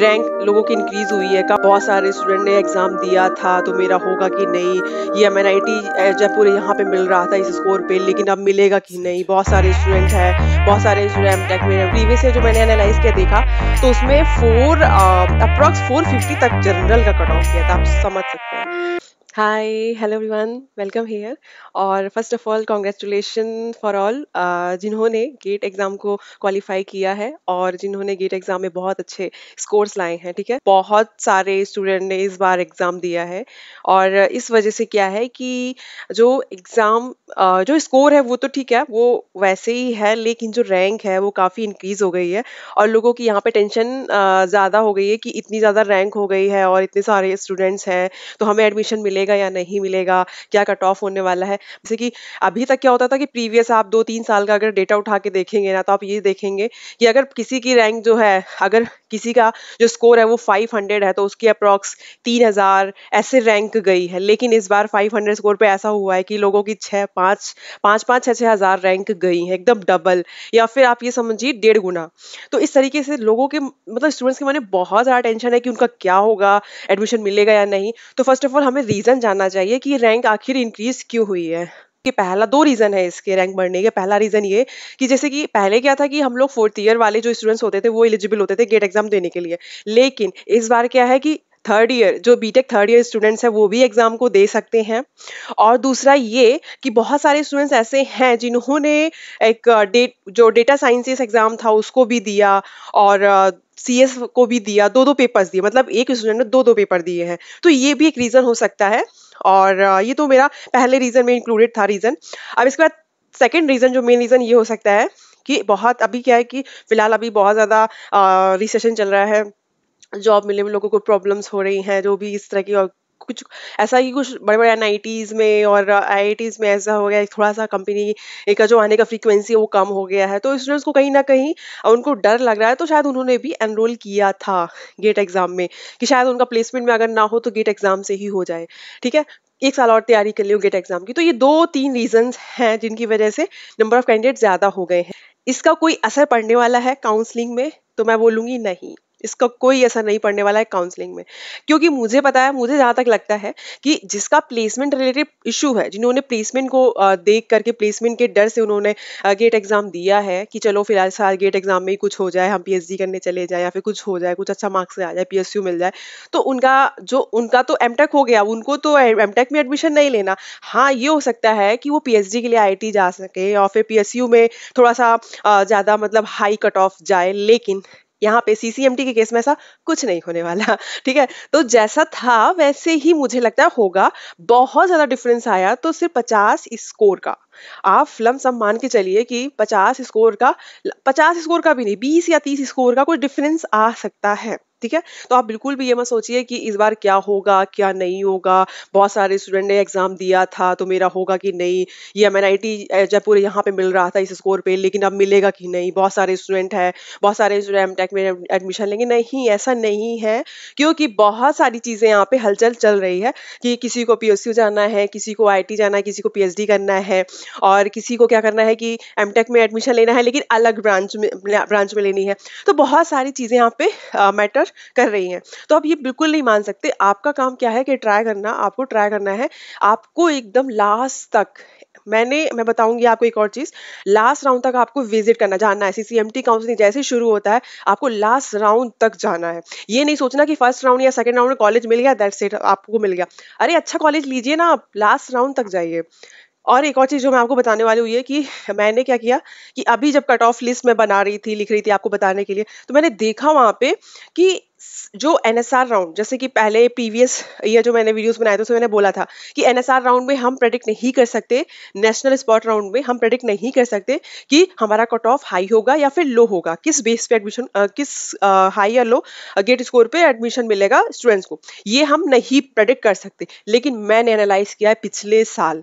Rank लोगों की increase हुई है बहुत सारे स्टूडेंट ने एग्ज़ाम दिया था तो मेरा होगा कि नहीं ये M N I T Jaipur यहाँ पे मिल रहा था इस स्कोर पे लेकिन अब मिलेगा कि नहीं बहुत सारे स्टूडेंट हैं बहुत सारे स्टूडेंट टेक प्रीवियस जो मैंने एनालाइज किया देखा तो उसमें फोर अप्रॉक्स फोर फिफ्टी तक जनरल का कट ऑफ किया था आप समझ सकते हैं Hi, hello everyone, welcome here. और first of all congratulation for all जिन्होंने गेट एग्ज़ाम को क्वालिफाई किया है और जिन्होंने गेट एग्ज़ाम में बहुत अच्छे स्कोर्स लाए हैं ठीक है बहुत सारे स्टूडेंट ने इस बार एग्ज़ाम दिया है और इस वजह से क्या है कि जो एग्ज़ाम uh, जो स्कोर है वो तो ठीक है वो वैसे ही है लेकिन जो रैंक है वो काफ़ी इंक्रीज़ हो गई है और लोगों की यहाँ पे टेंशन uh, ज़्यादा हो गई है कि इतनी ज़्यादा रैंक हो गई है और इतने सारे स्टूडेंट्स हैं तो हमें एडमिशन मिले मिलेगा या नहीं मिलेगा क्या कट ऑफ होने वाला है जैसे कि अभी तक क्या होता था कि प्रीवियस आप दो तीन साल का अगर डेटा उठा के देखेंगे ना तो आप ये देखेंगे कि अगर किसी की रैंक जो है अगर किसी का जो स्कोर है वो 500 है तो उसकी अप्रॉक्स 3000 ऐसे रैंक गई है लेकिन इस बार 500 स्कोर पे ऐसा हुआ है कि लोगों की छः पाँच पाँच पाँच छः छः हज़ार रैंक गई है एकदम डबल या फिर आप ये समझिए डेढ़ गुना तो इस तरीके से लोगों के मतलब स्टूडेंट्स के मन में बहुत ज़्यादा टेंशन है कि उनका क्या होगा एडमिशन मिलेगा या नहीं तो फर्स्ट ऑफ ऑल हमें रीज़न रीजन जानना चाहिए कि रैंक आखिर इंक्रीज क्यों हुई है कि पहला दो रीज़न है इसके रैंक बढ़ने के पहला रीज़न ये कि जैसे कि पहले क्या था कि हम लोग फोर्थ ईयर वाले जो स्टूडेंट्स होते थे वो एलिजिबल होते थे गेट एग्जाम देने के लिए लेकिन इस बार क्या है कि थर्ड ईयर जो बीटेक थर्ड ईयर स्टूडेंट्स हैं वो भी एग्ज़ाम को दे सकते हैं और दूसरा ये कि बहुत सारे स्टूडेंट्स ऐसे हैं जिन्होंने एक डेट जो डेटा साइंसिस एग्ज़ाम था उसको भी दिया और सी एस को भी दिया दो दो पेपर्स दिए मतलब एक स्टूडेंट ने दो दो पेपर दिए हैं तो ये भी एक रीज़न हो सकता है और ये तो मेरा पहले रीज़न में इंक्लूडेड था रीज़न अब इसके बाद सेकेंड रीज़न जो मेन रीज़न ये हो सकता है कि बहुत अभी क्या है कि फिलहाल अभी बहुत ज़्यादा रिसेशन चल रहा है जॉब मिलने में लोगों को प्रॉब्लम्स हो रही हैं जो भी इस तरह की और कुछ ऐसा ही कुछ बड़े बड़े एन में और आई में ऐसा हो गया थोड़ा सा कंपनी का जो आने का फ्रीक्वेंसी है वो कम हो गया है तो स्टूडेंट्स को कहीं ना कहीं उनको डर लग रहा है तो शायद उन्होंने भी एनरोल किया था गेट एग्जाम में कि शायद उनका प्लेसमेंट में अगर ना हो तो गेट एग्जाम से ही हो जाए ठीक है एक साल और तैयारी कर ली गेट एग्जाम की तो ये दो तीन रीजंस हैं जिनकी वजह से नंबर ऑफ कैंडिडेट ज़्यादा हो गए हैं इसका कोई असर पड़ने वाला है काउंसलिंग में तो मैं बोलूंगी नहीं इसका कोई असर नहीं पड़ने वाला है काउंसलिंग में क्योंकि मुझे पता है मुझे जहाँ तक लगता है कि जिसका प्लेसमेंट रिलेटेड इशू है जिन्होंने प्लेसमेंट को देख करके प्लेसमेंट के डर से उन्होंने गेट एग्जाम दिया है कि चलो फिलहाल साल गेट एग्जाम में ही कुछ हो जाए हम पी करने चले जाए या फिर कुछ हो जाए कुछ अच्छा मार्क्स आ जाए पी मिल जाए तो उनका जो उनका तो एम हो गया उनको तो एम में एडमिशन नहीं लेना हाँ ये हो सकता है कि वो पी के लिए आई जा सके और फिर पी में थोड़ा सा ज़्यादा मतलब हाई कट ऑफ जाए लेकिन यहाँ पे सीसीएमटी के केस में ऐसा कुछ नहीं होने वाला ठीक है तो जैसा था वैसे ही मुझे लगता है होगा बहुत ज़्यादा डिफरेंस आया तो सिर्फ पचास स्कोर का आप फिल्म सब मान के चलिए कि पचास स्कोर का पचास स्कोर का भी नहीं बीस या तीस स्कोर का कोई डिफरेंस आ सकता है ठीक है तो आप बिल्कुल भी ये मत सोचिए कि इस बार क्या होगा क्या नहीं होगा बहुत सारे स्टूडेंट ने एग्जाम दिया था तो मेरा होगा कि नहीं ये एम जयपुर यहाँ पे मिल रहा था इस स्कोर पे लेकिन अब मिलेगा कि नहीं बहुत सारे स्टूडेंट है बहुत सारे स्टूडेंट एम टेक में एडमिशन लेंगे नहीं ऐसा नहीं है क्योंकि बहुत सारी चीज़ें यहाँ पे हलचल चल रही है कि किसी को पी जाना है किसी को आई जाना है किसी को पी करना है और किसी को क्या करना है कि एम में एडमिशन लेना है लेकिन अलग ब्रांच में ब्रांच में लेनी है तो बहुत सारी चीज़ें यहाँ पे मैटर रिसर्च कर रही हैं तो आप ये बिल्कुल नहीं मान सकते आपका काम क्या है कि ट्राई करना आपको ट्राई करना है आपको एकदम लास्ट तक मैंने मैं बताऊंगी आपको एक और चीज़ लास्ट राउंड तक आपको विजिट करना जाना है सीसीएमटी काउंसलिंग जैसे शुरू होता है आपको लास्ट राउंड तक जाना है ये नहीं सोचना कि फर्स्ट राउंड या सेकंड राउंड कॉलेज मिल गया दैट्स इट आपको मिल गया अरे अच्छा कॉलेज लीजिए ना आप लास्ट राउंड तक जाइए और एक और चीज़ जो मैं आपको बताने वाली हुई है कि मैंने क्या किया कि अभी जब कट ऑफ लिस्ट मैं बना रही थी लिख रही थी आपको बताने के लिए तो मैंने देखा वहाँ पे कि जो एन एस आर राउंड जैसे कि पहले प्रीवियस ईयर जो मैंने वीडियोस बनाए थे उसमें मैंने बोला था कि एन एस आर राउंड में हम प्रेडिक्ट नहीं कर सकते नेशनल स्पॉट राउंड में हम प्रेडिक्ट नहीं कर सकते कि हमारा कट ऑफ हाई होगा या फिर लो होगा किस बेस पे एडमिशन किस हाई या लो गेट स्कोर पे एडमिशन मिलेगा स्टूडेंट्स को ये हम नहीं प्रेडिक्ट कर सकते लेकिन मैंने एनालाइज किया है पिछले साल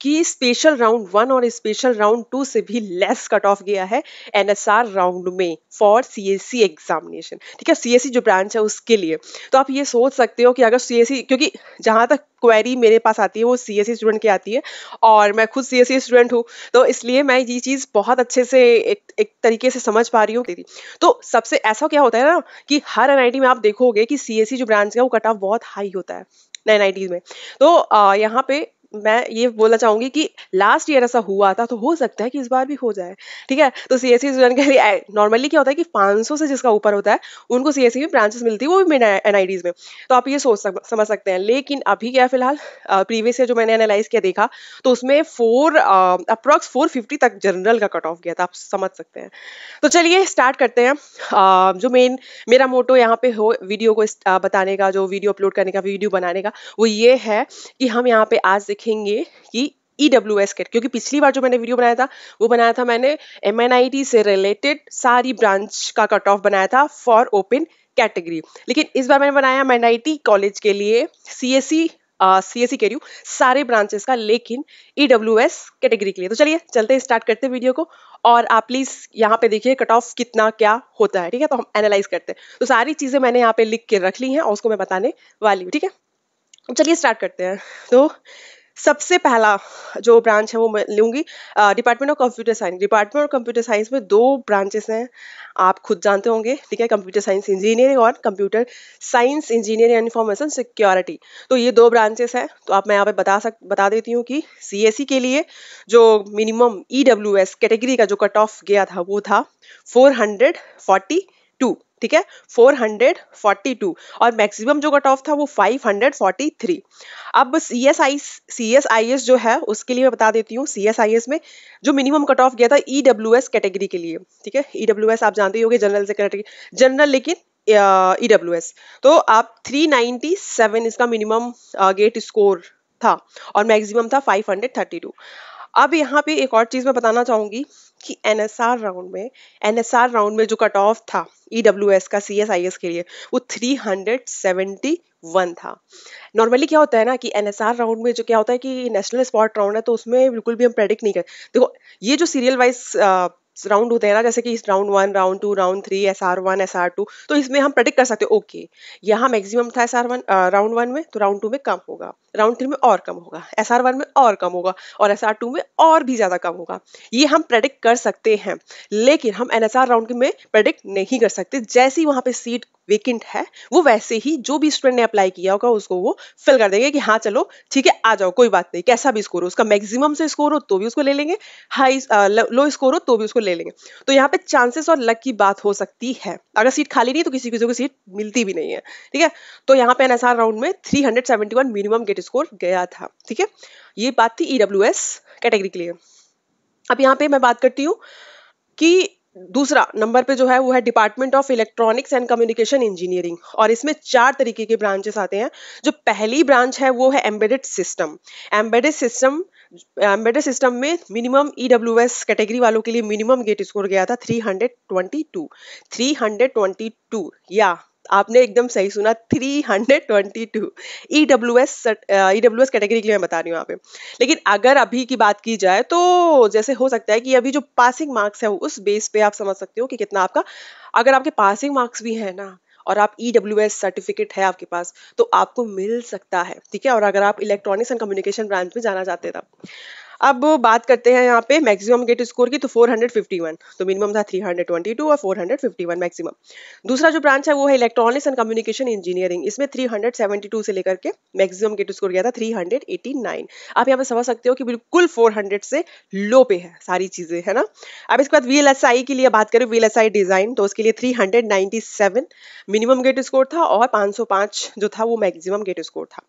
कि स्पेशल राउंड वन और स्पेशल राउंड टू से भी लेस कट ऑफ गया है एन एस आर राउंड में for C S C examination ठीक है सी एस सी जो ब्रांच है उसके लिए तो आप ये सोच सकते हो कि अगर सी e, क्योंकि जहाँ तक क्वेरी मेरे पास आती है वो सी एस स्टूडेंट की आती है और मैं खुद सी एस स्टूडेंट हूँ तो इसलिए मैं ये चीज़ बहुत अच्छे से एक, एक तरीके से समझ पा रही हूँ तो सबसे ऐसा क्या होता है ना कि हर एन में आप देखोगे कि सी e जो ब्रांच का वो कट ऑफ बहुत हाई होता है एन में तो यहाँ पे मैं ये बोलना चाहूंगी कि लास्ट ईयर ऐसा हुआ था तो हो सकता है कि इस बार भी हो जाए ठीक है तो सी एस सी स्टूडेंट के लिए नॉर्मली क्या होता है कि 500 से जिसका ऊपर होता है उनको सी एस सी में ब्रांचेस मिलती है वो भी एन आई में तो आप ये सोच सक, समझ सकते हैं लेकिन अभी क्या फिलहाल प्रीवियस ईयर जो मैंने एनालाइज किया देखा तो उसमें फोर अप्रॉक्स फोर तक जनरल का कट ऑफ गया था आप समझ सकते हैं तो चलिए स्टार्ट करते हैं uh, जो मेन मेरा मोटो यहाँ पे हो वीडियो को बताने का जो वीडियो अपलोड करने का वीडियो बनाने का वो ये है कि हम यहाँ पे आज देखें देखेंगे कि ई डब्ल्यू एस केट क्योंकि पिछली बार जो मैंने वीडियो बनाया था वो बनाया था मैंने एम एन आई टी से रिलेटेड सारी ब्रांच का कट ऑफ बनाया था फॉर ओपन कैटेगरी लेकिन इस बार मैंने बनाया M N I T college के लिए सी एस सी सी एस सी कह रही हूँ सारे ब्रांचेस का लेकिन ई डब्ल्यू एस कैटेगरी के लिए तो चलिए चलते हैं स्टार्ट करते हैं वीडियो को और आप प्लीज़ यहाँ पे देखिए कट ऑफ कितना क्या होता है ठीक है तो हम एनालाइज करते हैं तो सारी चीज़ें मैंने यहाँ पे लिख के रख ली हैं और उसको मैं बताने वाली हूँ ठीक है तो चलिए स्टार्ट करते हैं तो सबसे पहला जो ब्रांच है वो मैं लूँगी department of computer science department of computer science में दो ब्रांचेस हैं आप खुद जानते होंगे ठीक है कंप्यूटर साइंस इंजीनियरिंग और computer science engineering and information security तो ये दो ब्रांचेस हैं तो आप मैं यहाँ पे बता सक बता देती हूँ कि सी e के लिए जो मिनिमम ई कैटेगरी का जो कट ऑफ गया था वो था फोर टू ठीक है 442 और मैक्सिमम जो कट ऑफ था वो 543 अब सी एस आई जो है उसके लिए मैं बता देती हूँ सी में जो मिनिमम कट ऑफ गया था ई e कैटेगरी के लिए ठीक है ई e आप जानते ही हो जनरल से कैटेगरी जनरल लेकिन ई uh, e तो आप 397 इसका मिनिमम गेट स्कोर था और मैक्सिमम था 532 हंड्रेड अब यहाँ पे एक और चीज़ मैं बताना चाहूँगी कि एन राउंड में एन राउंड में जो कट ऑफ था ई e का सी के लिए वो 371 था नॉर्मली क्या होता है ना कि एन राउंड में जो क्या होता है कि नेशनल स्पॉट राउंड है तो उसमें बिल्कुल भी हम प्रेडिक्ट नहीं करते देखो ये जो सीरियल वाइज राउंड होते हैं ना जैसे कि इस round one round two round three S R one S R two तो इसमें हम प्रडिक्ट कर सकते हैं ओके यहाँ मैक्सिमम था S R one round one में तो राउंड टू में कम होगा राउंड थ्री में और कम होगा एस आर वन में और कम होगा और एस आर टू में और भी ज़्यादा कम होगा ये हम प्रडिक्ट कर सकते हैं लेकिन हम एन एस आर राउंड में प्रडिक्ट नहीं कर सकते जैसे ही वहाँ पे सीट वेकेंट है वो वैसे ही जो भी स्टूडेंट ने अप्लाई किया होगा उसको वो फिल कर देंगे कि हाँ चलो ठीक है आ जाओ कोई बात नहीं कैसा भी स्कोर हो उसका मैक्सिमम से स्कोर हो तो भी उसको ले लेंगे हाई लो स्कोर हो तो भी उसको ले लेंगे तो यहाँ पे चांसेस और लक की बात हो सकती है अगर सीट खाली नहीं तो किसी किसी को सीट मिलती भी नहीं है ठीक है तो यहाँ पे एन राउंड में थ्री मिनिमम गेट स्कोर गया था ठीक है ये बात थी ई e कैटेगरी के लिए अब यहाँ पे मैं बात करती हूँ कि दूसरा नंबर पे जो है वो है department of electronics and communication engineering और इसमें चार तरीके के ब्रांचेस आते हैं जो पहली ब्रांच है वो है embedded system embedded system embedded system में मिनिमम ई एस कैटेगरी वालों के लिए मिनिमम गेट स्कोर गया था 322 322 या आपने एकदम सही सुना 322 ईडब्ल्यूएस ईडब्ल्यूएस कैटेगरी के लिए मैं बता रही हूँ यहाँ पे लेकिन अगर अभी की बात की जाए तो जैसे हो सकता है कि अभी जो पासिंग मार्क्स है उस बेस पे आप समझ सकते हो कि कितना आपका अगर आपके पासिंग मार्क्स भी हैं ना और आप ई e सर्टिफिकेट है आपके पास तो आपको मिल सकता है ठीक है और अगर आप इलेक्ट्रॉनिक्स एंड कम्युनिकेशन ब्रांच में जाना चाहते हैं तब अब बात करते हैं यहाँ पे मैक्सिमम गेट स्कोर की तो 451 तो मिनिमम था 322 और 451 मैक्सिमम दूसरा जो ब्रांच है वो है इलेक्ट्रॉनिक्स एंड कम्युनिकेशन इंजीनियरिंग इसमें 372 से लेकर के मैक्सिमम गेट स्कोर गया था 389 आप यहाँ पे समझ सकते हो कि बिल्कुल 400 से लो पे है सारी चीज़ें है ना अब इसके बाद वी के लिए बात करें वी डिज़ाइन तो उसके लिए थ्री मिनिमम गेट स्कोर था और पाँच जो था वो मैक्सिमम गेट स्कोर था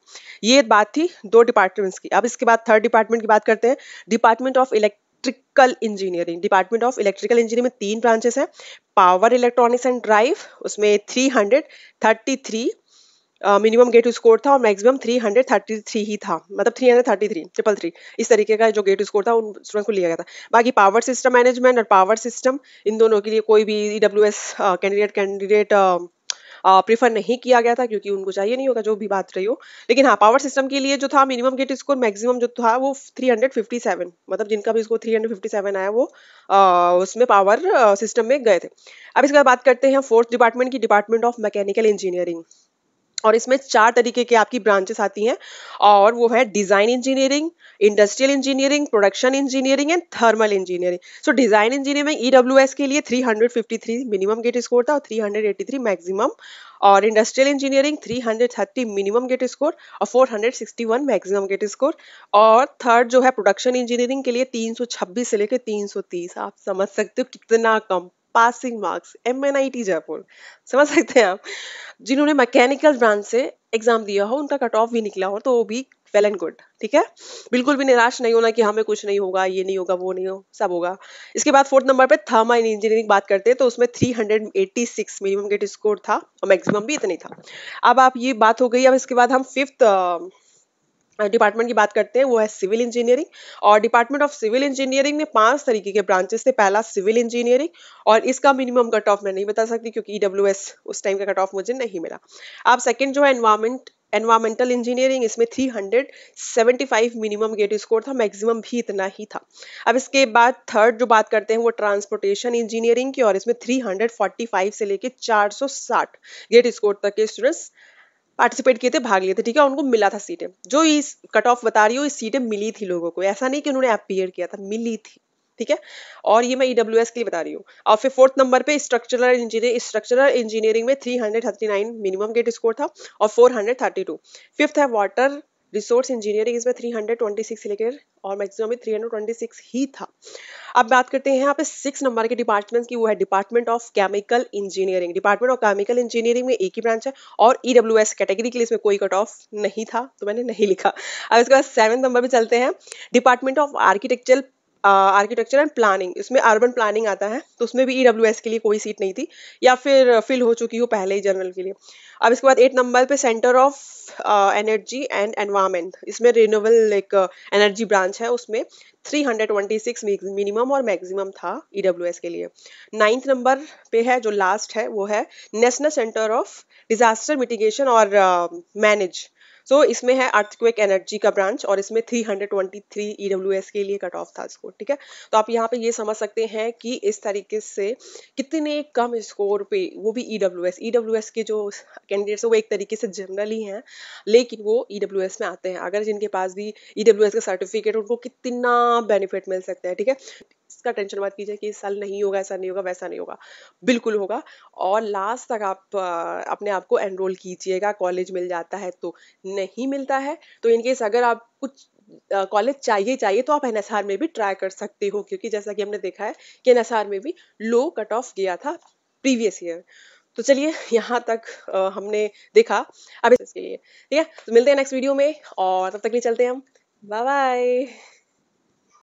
ये बात थी दो डिपार्टमेंट्स की अब इसके बाद थर्ड डिपार्टमेंट की बात करते हैं department of electrical engineering department of electrical engineering में तीन ब्रांचेस हैं पावर इलेक्ट्रॉनिक्स एंड ड्राइव उसमें 333 मिनिमम गेट स्कोर था और मैक्सिमम 333 ही था मतलब 333 ट्रिपल थ्री इस तरीके का जो गेट स्कोर था उन स्टूडेंट्स को लिया गया था बाकी पावर सिस्टम मैनेजमेंट और पावर सिस्टम इन दोनों के लिए कोई भी E W candidate candidate prefer नहीं किया गया था क्योंकि उनको चाहिए नहीं होगा जो भी बात रही हो लेकिन हाँ पावर सिस्टम के लिए जो था मिनिमम गेट स्कोर मैक्सिमम जो था वो 357 मतलब जिनका भी स्कोर 357 आया वो आ, उसमें पावर सिस्टम में गए थे अब इसके बाद बात करते हैं फोर्थ डिपार्टमेंट की डिपार्टमेंट ऑफ मैकेनिकल इंजीनियरिंग और इसमें चार तरीके के आपकी ब्रांचेस आती हैं और वो है design engineering industrial engineering production engineering and thermal engineering so design engineering EW S के लिए 353 मिनिमम गेट स्कोर था और 383 मैक्सिमम और industrial engineering 330 minimum GATE score और 461 मैक्सिमम गेट स्कोर और थर्ड जो है प्रोडक्शन इंजीनियरिंग के लिए 326 से लेकर 330 आप समझ सकते हो कितना कम passing marks M N I T Jaipur समझ सकते हैं आप जिन्होंने मैकेनिकल ब्रांच से एग्जाम दिया हो उनका कट ऑफ भी निकला हो तो वो भी वेल एंड गुड ठीक है बिल्कुल भी निराश नहीं होना कि हमें कुछ नहीं होगा ये नहीं होगा वो नहीं हो सब होगा इसके बाद फोर्थ नंबर पे थर्मा इन इंजीनियरिंग बात करते हैं तो उसमें 386 मिनिमम गेट स्कोर था और मैक्सिमम भी इतना ही था अब आप ये बात हो गई अब इसके बाद हम फिफ्थ डिपार्टमेंट की बात करते हैं वो है सिविल इंजीनियरिंग और डिपार्टमेंट ऑफ सिविल इंजीनियरिंग में पांच तरीके के ब्रांचेस थे पहला सिविल इंजीनियरिंग और इसका मिनिमम कट ऑफ मैं नहीं बता सकती क्योंकि ई e उस टाइम का कट ऑफ मुझे नहीं मिला अब सेकेंड जो है एनवायरमेंट एनवायरमेंटल इंजीनियरिंग इसमें 375 मिनिमम गेट स्कोर था मैक्सिमम भी इतना ही था अब इसके बाद थर्ड जो बात करते हैं वो ट्रांसपोर्टेशन इंजीनियरिंग की और इसमें 345 से लेके 460 गेट स्कोर तक के स्टूडेंट्स पार्टिसिपेट किए थे भाग लिए थे ठीक है उनको मिला था सीटें जो इस कट ऑफ बता रही हो इस सीटें मिली थी लोगों को ऐसा नहीं कि उन्होंने अपियर किया था मिली थी ठीक है और ये मैं ईडब्ल्यू e के लिए बता रही हूँ और फिर फोर्थ नंबर पे स्ट्रक्चरल इंजीनियरिंग स्ट्रक्चरल इंजीनियरिंग में 339 मिनिमम गेट स्कोर था और 432 फिफ्थ है वाटर रिसोर्स इंजीनियरिंग इसमें 326 लेकर और मैक्सिमम में 326 ही था अब बात करते हैं यहाँ पे सिक्स नंबर के डिपार्टमेंट्स की वो है department of chemical engineering department of chemical engineering में एक ही ब्रांच है और ई डब्ल्यू एस कैटेगरी के लिए इसमें कोई कट ऑफ नहीं था तो मैंने नहीं लिखा अब इसके बाद सेवन नंबर पर चलते हैं department of architecture architecture and planning इसमें अर्बन प्लानिंग आता है तो उसमें भी ई e के लिए कोई सीट नहीं थी या फिर फिल हो चुकी हो पहले ही जनरल के लिए अब इसके बाद एट नंबर पे centre of energy and environment इसमें रिन्यूएबल एक एनर्जी ब्रांच है उसमें 326 मिनिमम और मैक्सिमम था ई e के लिए नाइन्थ नंबर पे है जो लास्ट है वो है national centre of disaster mitigation और मैनेज uh, सो so, इसमें है अर्थक्वेक एनर्जी का ब्रांच और इसमें 323 हंड्रेड e के लिए कट ऑफ था स्कोर ठीक है तो आप यहाँ पे ये समझ सकते हैं कि इस तरीके से कितने कम स्कोर पे वो भी ईडब्ल्यूएस e ईडब्ल्यूएस e के जो कैंडिडेट्स हैं वो एक तरीके से जनरल ही हैं लेकिन वो ईडब्ल्यूएस में आते हैं अगर जिनके पास भी ईडब्ल्यूएस का सर्टिफिकेट उनको कितना बेनिफिट मिल सकता है ठीक है इसका टेंशन मत कीजिए कि इस साल नहीं होगा ऐसा नहीं होगा वैसा नहीं होगा बिल्कुल होगा और लास्ट तक आप अपने आप को एनरोल कीजिएगा कॉलेज मिल जाता है तो नहीं मिलता है तो इनकेस अगर आप कुछ कॉलेज चाहिए चाहिए तो आप एन में भी ट्राई कर सकते हो क्योंकि जैसा कि हमने देखा है कि एन में भी लो कट ऑफ गया था प्रीवियस ईयर तो चलिए यहाँ तक हमने देखा अब इसके लिए ठीक है तो मिलते हैं नेक्स्ट वीडियो में और तब तक के लिए चलते हैं हम बाय बाय